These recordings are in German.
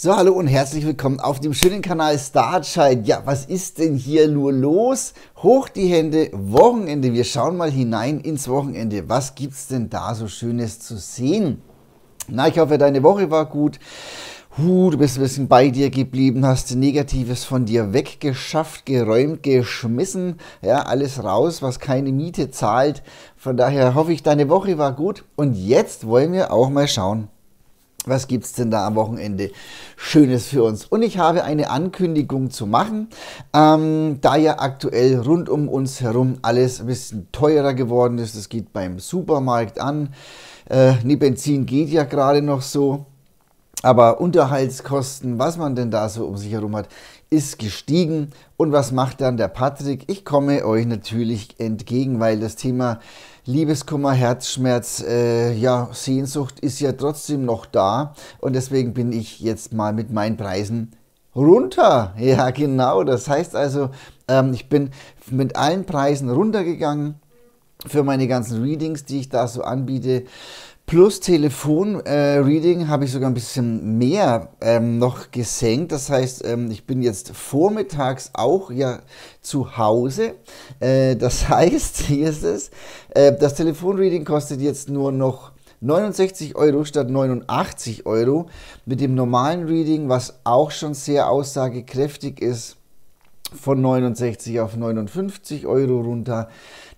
So, hallo und herzlich willkommen auf dem schönen Kanal Startscheid. Ja, was ist denn hier nur los? Hoch die Hände, Wochenende. Wir schauen mal hinein ins Wochenende. Was gibt's denn da so Schönes zu sehen? Na, ich hoffe, deine Woche war gut. Huh, du bist ein bisschen bei dir geblieben, hast Negatives von dir weggeschafft, geräumt, geschmissen. Ja, alles raus, was keine Miete zahlt. Von daher hoffe ich, deine Woche war gut. Und jetzt wollen wir auch mal schauen, was gibt's denn da am Wochenende Schönes für uns? Und ich habe eine Ankündigung zu machen, ähm, da ja aktuell rund um uns herum alles ein bisschen teurer geworden ist. Es geht beim Supermarkt an. Äh, ne Benzin geht ja gerade noch so. Aber Unterhaltskosten, was man denn da so um sich herum hat, ist gestiegen. Und was macht dann der Patrick? Ich komme euch natürlich entgegen, weil das Thema Liebeskummer, Herzschmerz, äh, ja, Sehnsucht ist ja trotzdem noch da. Und deswegen bin ich jetzt mal mit meinen Preisen runter. Ja, genau. Das heißt also, ähm, ich bin mit allen Preisen runtergegangen für meine ganzen Readings, die ich da so anbiete. Plus Telefon-Reading äh, habe ich sogar ein bisschen mehr ähm, noch gesenkt. Das heißt, ähm, ich bin jetzt vormittags auch ja zu Hause. Äh, das heißt, hier ist es, äh, das Telefonreading kostet jetzt nur noch 69 Euro statt 89 Euro. Mit dem normalen Reading, was auch schon sehr aussagekräftig ist, von 69 auf 59 Euro runter.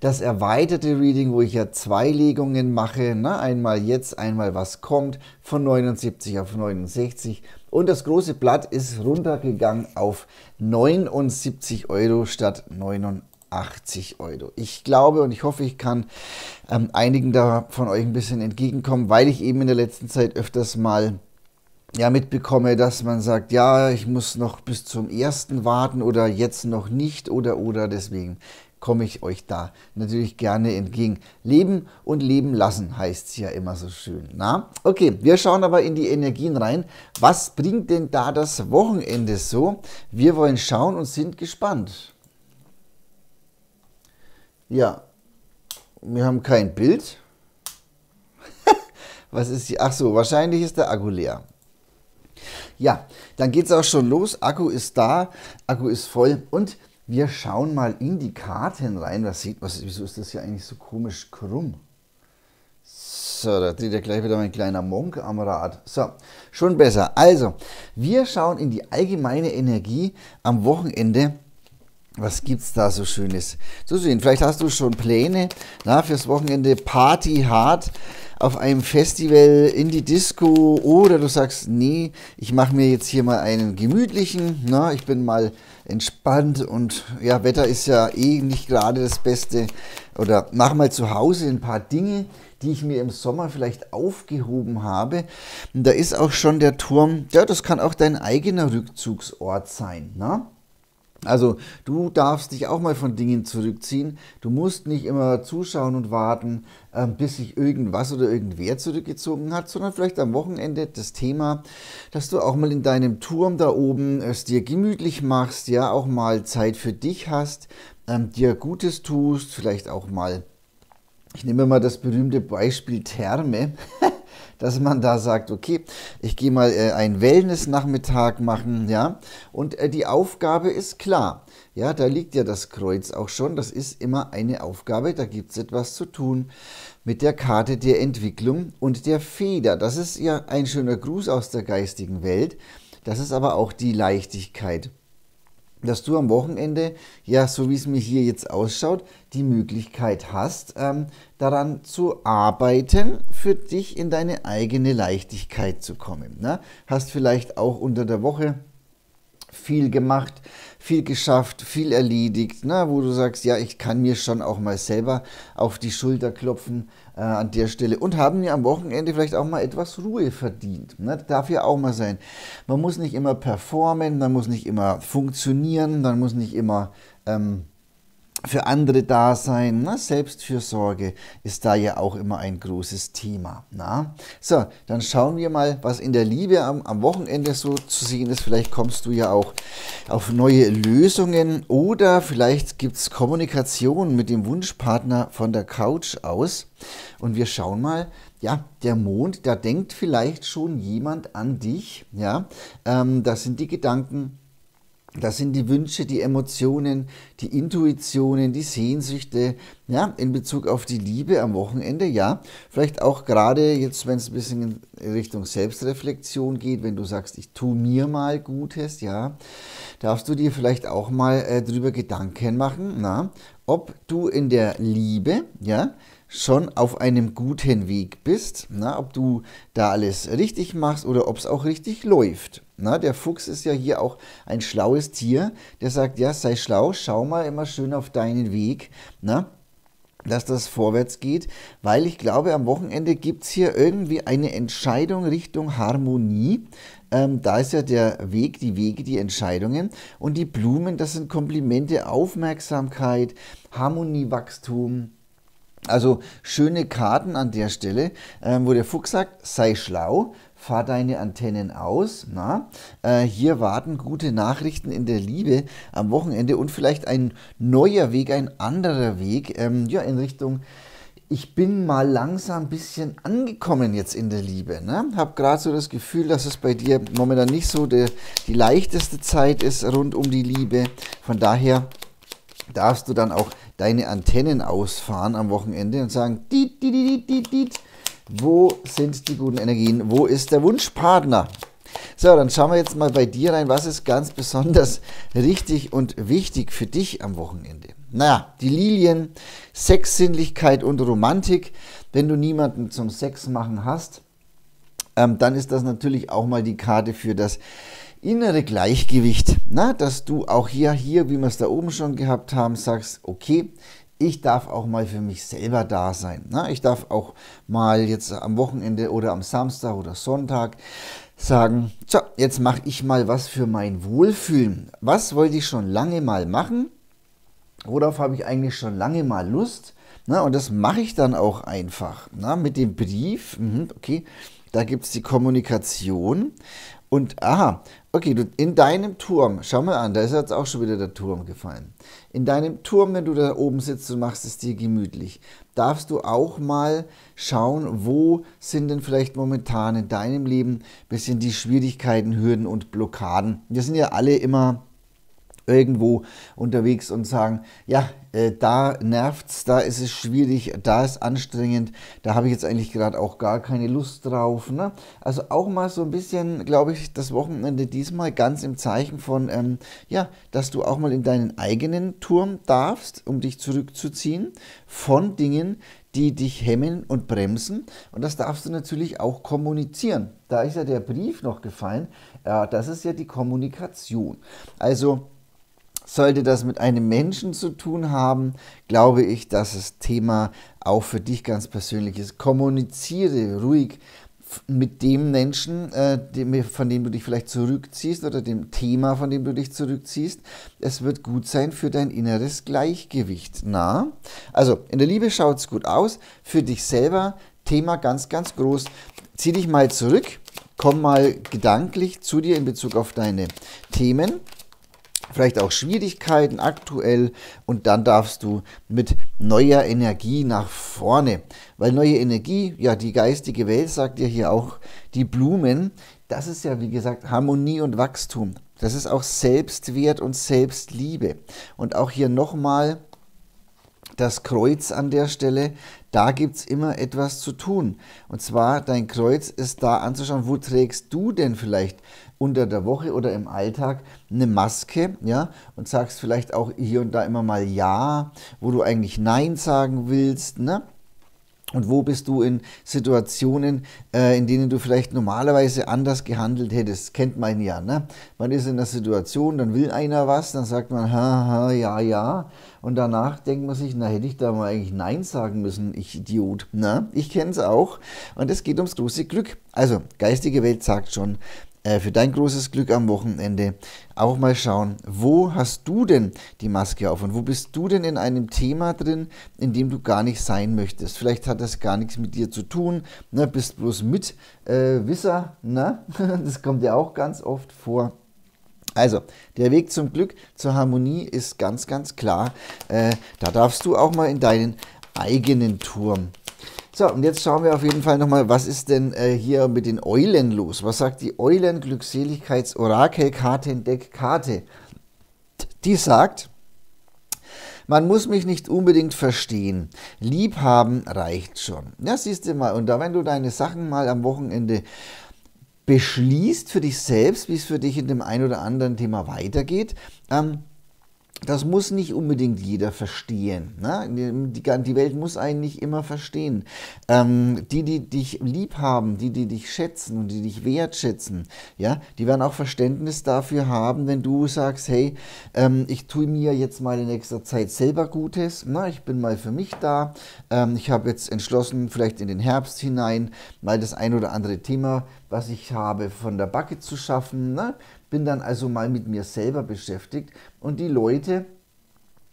Das erweiterte Reading, wo ich ja zwei Legungen mache, na, ne? einmal jetzt, einmal was kommt, von 79 auf 69. Und das große Blatt ist runtergegangen auf 79 Euro statt 89 Euro. Ich glaube und ich hoffe, ich kann ähm, einigen da von euch ein bisschen entgegenkommen, weil ich eben in der letzten Zeit öfters mal ja mitbekomme, dass man sagt, ja, ich muss noch bis zum ersten warten oder jetzt noch nicht oder oder deswegen komme ich euch da natürlich gerne entgegen. Leben und leben lassen heißt es ja immer so schön. Na, okay, wir schauen aber in die Energien rein. Was bringt denn da das Wochenende so? Wir wollen schauen und sind gespannt. Ja, wir haben kein Bild. Was ist hier? Ach so, wahrscheinlich ist der Akku leer. Ja, dann geht es auch schon los. Akku ist da, Akku ist voll und wir schauen mal in die Karten rein. Was sieht, was, wieso ist das hier eigentlich so komisch krumm? So, da dreht ja gleich wieder mein kleiner Monk am Rad. So, schon besser. Also, wir schauen in die allgemeine Energie am Wochenende. Was gibt es da so Schönes zu sehen? Vielleicht hast du schon Pläne na, fürs Wochenende Party hart auf einem Festival in die Disco oder du sagst, nee, ich mache mir jetzt hier mal einen gemütlichen, na, ich bin mal entspannt und ja, Wetter ist ja eh nicht gerade das Beste oder mach mal zu Hause ein paar Dinge, die ich mir im Sommer vielleicht aufgehoben habe. Und da ist auch schon der Turm, ja, das kann auch dein eigener Rückzugsort sein, na? Also du darfst dich auch mal von Dingen zurückziehen. Du musst nicht immer zuschauen und warten, ähm, bis sich irgendwas oder irgendwer zurückgezogen hat, sondern vielleicht am Wochenende das Thema, dass du auch mal in deinem Turm da oben es dir gemütlich machst, ja auch mal Zeit für dich hast, ähm, dir Gutes tust, vielleicht auch mal ich nehme mal das berühmte Beispiel Therme. dass man da sagt, okay, ich gehe mal äh, einen Wellness-Nachmittag machen, ja. Und äh, die Aufgabe ist klar. Ja, da liegt ja das Kreuz auch schon. Das ist immer eine Aufgabe. Da gibt es etwas zu tun mit der Karte der Entwicklung und der Feder. Das ist ja ein schöner Gruß aus der geistigen Welt. Das ist aber auch die Leichtigkeit dass du am Wochenende, ja, so wie es mir hier jetzt ausschaut, die Möglichkeit hast, ähm, daran zu arbeiten, für dich in deine eigene Leichtigkeit zu kommen. Ne? Hast vielleicht auch unter der Woche viel gemacht, viel geschafft, viel erledigt, ne? wo du sagst, ja, ich kann mir schon auch mal selber auf die Schulter klopfen äh, an der Stelle und haben mir am Wochenende vielleicht auch mal etwas Ruhe verdient. Ne? Das darf ja auch mal sein. Man muss nicht immer performen, man muss nicht immer funktionieren, man muss nicht immer ähm, für andere da sein. Na, ne? Selbstfürsorge ist da ja auch immer ein großes Thema. Na? So, dann schauen wir mal, was in der Liebe am, am Wochenende so zu sehen ist. Vielleicht kommst du ja auch auf neue Lösungen oder vielleicht gibt es Kommunikation mit dem Wunschpartner von der Couch aus. Und wir schauen mal, ja, der Mond, da denkt vielleicht schon jemand an dich. Ja, ähm, das sind die Gedanken das sind die Wünsche, die Emotionen, die Intuitionen, die Sehnsüchte, ja, in Bezug auf die Liebe am Wochenende, ja. Vielleicht auch gerade jetzt, wenn es ein bisschen in Richtung Selbstreflexion geht, wenn du sagst, ich tue mir mal Gutes, ja, darfst du dir vielleicht auch mal äh, drüber Gedanken machen, na, ob du in der Liebe, ja, schon auf einem guten Weg bist, na, ob du da alles richtig machst oder ob es auch richtig läuft. Na, der Fuchs ist ja hier auch ein schlaues Tier, der sagt, ja, sei schlau, schau mal immer schön auf deinen Weg, na, dass das vorwärts geht, weil ich glaube, am Wochenende gibt es hier irgendwie eine Entscheidung Richtung Harmonie. Ähm, da ist ja der Weg, die Wege, die Entscheidungen. Und die Blumen, das sind Komplimente, Aufmerksamkeit, Harmoniewachstum. Also schöne Karten an der Stelle, ähm, wo der Fuchs sagt, sei schlau, fahr deine Antennen aus. Na, äh, hier warten gute Nachrichten in der Liebe am Wochenende und vielleicht ein neuer Weg, ein anderer Weg, ähm, ja, in Richtung. Ich bin mal langsam ein bisschen angekommen jetzt in der Liebe. Ne? Hab gerade so das Gefühl, dass es bei dir momentan nicht so die, die leichteste Zeit ist rund um die Liebe. Von daher darfst du dann auch deine Antennen ausfahren am Wochenende und sagen, diet, diet, diet, diet, diet wo sind die guten Energien? Wo ist der Wunschpartner? So, dann schauen wir jetzt mal bei dir rein. Was ist ganz besonders richtig und wichtig für dich am Wochenende? Naja, die Lilien, Sexsinnlichkeit und Romantik. Wenn du niemanden zum Sex machen hast, ähm, dann ist das natürlich auch mal die Karte für das innere Gleichgewicht. Na, dass du auch hier, hier, wie wir es da oben schon gehabt haben, sagst, okay, ich darf auch mal für mich selber da sein. Ne? Ich darf auch mal jetzt am Wochenende oder am Samstag oder Sonntag sagen, so, jetzt mache ich mal was für mein Wohlfühlen. Was wollte ich schon lange mal machen? Worauf habe ich eigentlich schon lange mal Lust? Na, ne? und das mache ich dann auch einfach. Na, ne? mit dem Brief, mhm, okay, da gibt es die Kommunikation und aha, okay, du, in deinem Turm, schau mal an, da ist jetzt auch schon wieder der Turm gefallen. In deinem Turm, wenn du da oben sitzt und machst es dir gemütlich, darfst du auch mal schauen, wo sind denn vielleicht momentan in deinem Leben ein bisschen die Schwierigkeiten, Hürden und Blockaden. Wir sind ja alle immer irgendwo unterwegs und sagen, ja, äh, da nervt's, da ist es schwierig, da ist anstrengend, da habe ich jetzt eigentlich gerade auch gar keine Lust drauf. Ne? Also auch mal so ein bisschen, glaube ich, das Wochenende diesmal ganz im Zeichen von, ähm, ja, dass du auch mal in deinen eigenen Turm darfst, um dich zurückzuziehen von Dingen, die dich hemmen und bremsen. Und das darfst du natürlich auch kommunizieren. Da ist ja der Brief noch gefallen. Ja, das ist ja die Kommunikation. Also sollte das mit einem Menschen zu tun haben, glaube ich, dass das Thema auch für dich ganz persönlich ist. Kommuniziere ruhig mit dem Menschen, äh, von dem du dich vielleicht zurückziehst oder dem Thema, von dem du dich zurückziehst. Es wird gut sein für dein inneres Gleichgewicht. Na? Also in der Liebe schaut es gut aus. Für dich selber, Thema ganz, ganz groß. Zieh dich mal zurück, komm mal gedanklich zu dir in Bezug auf deine Themen vielleicht auch Schwierigkeiten aktuell und dann darfst du mit neuer Energie nach vorne. Weil neue Energie, ja, die geistige Welt sagt dir ja hier auch, die Blumen, das ist ja wie gesagt Harmonie und Wachstum. Das ist auch Selbstwert und Selbstliebe. Und auch hier nochmal das Kreuz an der Stelle, da gibt es immer etwas zu tun. Und zwar dein Kreuz ist da anzuschauen, wo trägst du denn vielleicht unter der Woche oder im Alltag eine Maske, ja, und sagst vielleicht auch hier und da immer mal Ja, wo du eigentlich Nein sagen willst, ne? Und wo bist du in Situationen, äh, in denen du vielleicht normalerweise anders gehandelt hättest? Kennt man ja, ne? Man ist in einer Situation, dann will einer was, dann sagt man, ha, ha, ja, ja. Und danach denkt man sich, na, hätte ich da mal eigentlich Nein sagen müssen, ich Idiot. Na, ne? ich kenn's auch. Und es geht ums große Glück. Also, geistige Welt sagt schon, äh, für dein großes Glück am Wochenende auch mal schauen, wo hast du denn die Maske auf und wo bist du denn in einem Thema drin, in dem du gar nicht sein möchtest. Vielleicht hat das gar nichts mit dir zu tun, ne, bist bloß Mitwisser, äh, ne? das kommt ja auch ganz oft vor. Also, der Weg zum Glück, zur Harmonie ist ganz, ganz klar. Äh, da darfst du auch mal in deinen eigenen Turm so, und jetzt schauen wir auf jeden Fall nochmal, was ist denn äh, hier mit den Eulen los? Was sagt die Eulen-Glückseligkeits-Orakel-Kartendeck-Karte? Die sagt, man muss mich nicht unbedingt verstehen. Liebhaben reicht schon. Ja, siehst du mal. Und da, wenn du deine Sachen mal am Wochenende beschließt für dich selbst, wie es für dich in dem ein oder anderen Thema weitergeht, ähm, das muss nicht unbedingt jeder verstehen. Ne? Die, die, Welt muss einen nicht immer verstehen. Ähm, die, die dich lieb haben, die, die dich schätzen und die dich wertschätzen, ja, die werden auch Verständnis dafür haben, wenn du sagst, hey, ähm, ich tue mir jetzt mal in nächster Zeit selber Gutes, ne? ich bin mal für mich da, ähm, ich habe jetzt entschlossen, vielleicht in den Herbst hinein mal das ein oder andere Thema, was ich habe, von der Backe zu schaffen. Ne? bin dann also mal mit mir selber beschäftigt und die Leute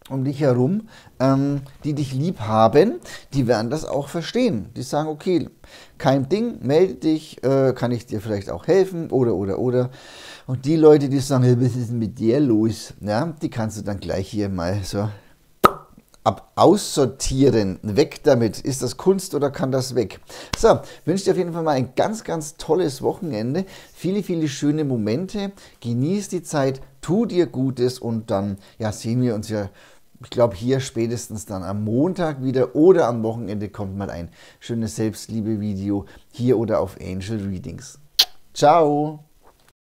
um dich herum, ähm, die dich lieb haben, die werden das auch verstehen. Die sagen, okay, kein Ding, melde dich, äh, kann ich dir vielleicht auch helfen oder oder oder. Und die Leute, die sagen, hey, was ist denn mit dir los? Ja, die kannst du dann gleich hier mal so ab aussortieren, weg damit. Ist das Kunst oder kann das weg? So, wünsche dir auf jeden Fall mal ein ganz, ganz tolles Wochenende. Viele, viele schöne Momente. Genieß die Zeit, tu dir Gutes und dann ja, sehen wir uns ja ich glaube, hier spätestens dann am Montag wieder oder am Wochenende kommt mal ein schönes Selbstliebe-Video hier oder auf Angel Readings. Ciao!